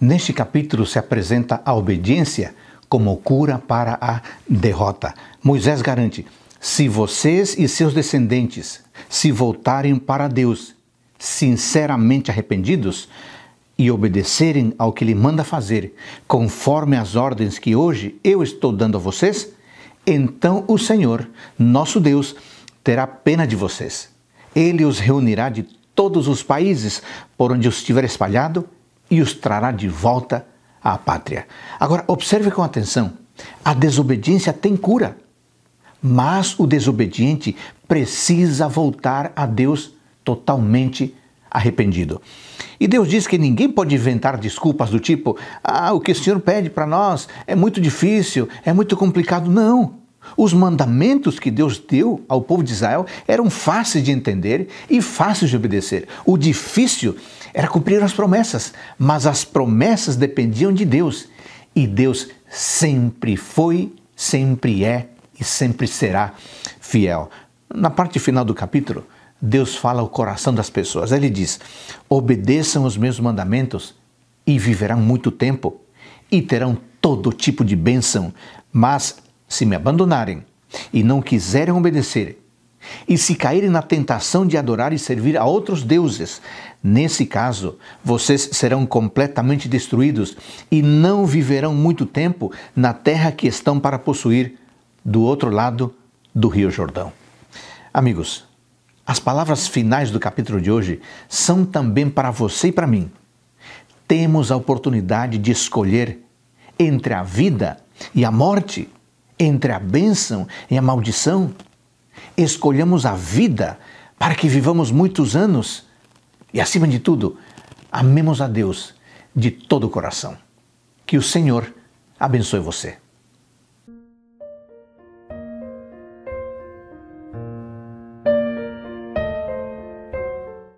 Neste capítulo se apresenta a obediência como cura para a derrota. Moisés garante: se vocês e seus descendentes se voltarem para Deus, sinceramente arrependidos, e obedecerem ao que lhe manda fazer, conforme as ordens que hoje eu estou dando a vocês, então o Senhor, nosso Deus, terá pena de vocês. Ele os reunirá de todos os países por onde os tiver espalhado e os trará de volta à pátria. Agora, observe com atenção: a desobediência tem cura, mas o desobediente precisa voltar a Deus totalmente arrependido. E Deus diz que ninguém pode inventar desculpas do tipo: ah, o que o Senhor pede para nós é muito difícil, é muito complicado. Não! Os mandamentos que Deus deu ao povo de Israel eram fáceis de entender e fáceis de obedecer. O difícil era cumprir as promessas, mas as promessas dependiam de Deus. E Deus sempre foi, sempre é e sempre será fiel. Na parte final do capítulo, Deus fala ao coração das pessoas. Ele diz: obedeçam os meus mandamentos e viverão muito tempo e terão todo tipo de bênção, mas se me abandonarem e não quiserem obedecer, e se caírem na tentação de adorar e servir a outros deuses, nesse caso, vocês serão completamente destruídos e não viverão muito tempo na terra que estão para possuir, do outro lado do Rio Jordão. Amigos, as palavras finais do capítulo de hoje são também para você e para mim. Temos a oportunidade de escolher entre a vida e a morte entre a bênção e a maldição? Escolhamos a vida para que vivamos muitos anos e, acima de tudo, amemos a Deus de todo o coração. Que o Senhor abençoe você.